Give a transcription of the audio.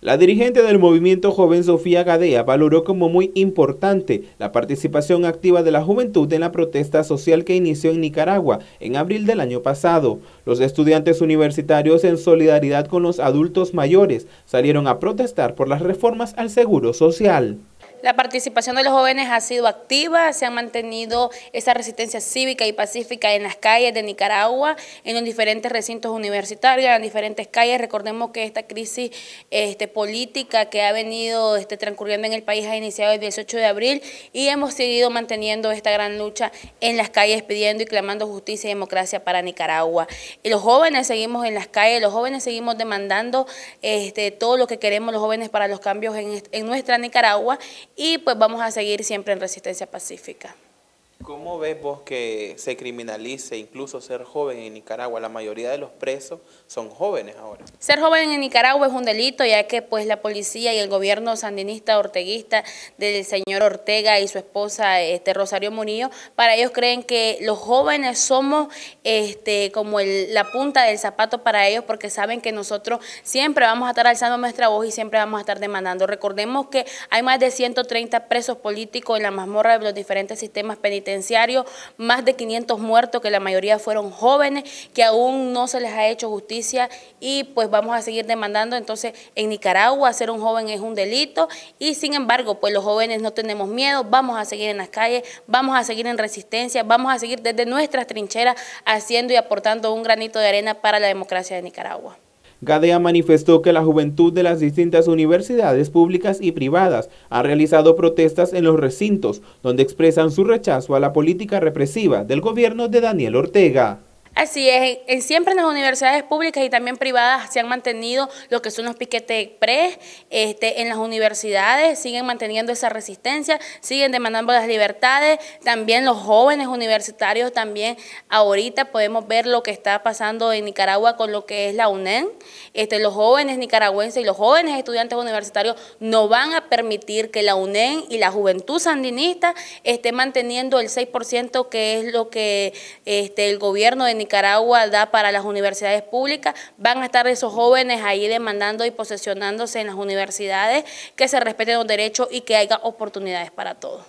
La dirigente del movimiento joven Sofía Gadea valoró como muy importante la participación activa de la juventud en la protesta social que inició en Nicaragua en abril del año pasado. Los estudiantes universitarios en solidaridad con los adultos mayores salieron a protestar por las reformas al seguro social. La participación de los jóvenes ha sido activa, se ha mantenido esa resistencia cívica y pacífica en las calles de Nicaragua, en los diferentes recintos universitarios, en diferentes calles. Recordemos que esta crisis este, política que ha venido este, transcurriendo en el país ha iniciado el 18 de abril y hemos seguido manteniendo esta gran lucha en las calles pidiendo y clamando justicia y democracia para Nicaragua. Y los jóvenes seguimos en las calles, los jóvenes seguimos demandando este, todo lo que queremos los jóvenes para los cambios en nuestra Nicaragua y pues vamos a seguir siempre en Resistencia Pacífica. ¿Cómo ves vos que se criminalice incluso ser joven en Nicaragua? La mayoría de los presos son jóvenes ahora. Ser joven en Nicaragua es un delito, ya que pues la policía y el gobierno sandinista orteguista del señor Ortega y su esposa este, Rosario Murillo, para ellos creen que los jóvenes somos este, como la punta del zapato para ellos, porque saben que nosotros siempre vamos a estar alzando nuestra voz y siempre vamos a estar demandando. Recordemos que hay más de 130 presos políticos en la mazmorra de los diferentes sistemas penitenciarios más de 500 muertos, que la mayoría fueron jóvenes, que aún no se les ha hecho justicia y pues vamos a seguir demandando. Entonces, en Nicaragua ser un joven es un delito y sin embargo, pues los jóvenes no tenemos miedo, vamos a seguir en las calles, vamos a seguir en resistencia, vamos a seguir desde nuestras trincheras haciendo y aportando un granito de arena para la democracia de Nicaragua. Gadea manifestó que la juventud de las distintas universidades públicas y privadas ha realizado protestas en los recintos donde expresan su rechazo a la política represiva del gobierno de Daniel Ortega. Así es, en, siempre en las universidades públicas y también privadas se han mantenido lo que son los piquetes pre, este, en las universidades siguen manteniendo esa resistencia, siguen demandando las libertades, también los jóvenes universitarios también ahorita podemos ver lo que está pasando en Nicaragua con lo que es la UNEN, este, los jóvenes nicaragüenses y los jóvenes estudiantes universitarios no van a permitir que la UNEN y la juventud sandinista esté manteniendo el 6% que es lo que este, el gobierno de Nicaragua Nicaragua da para las universidades públicas. Van a estar esos jóvenes ahí demandando y posesionándose en las universidades que se respeten los derechos y que haya oportunidades para todos.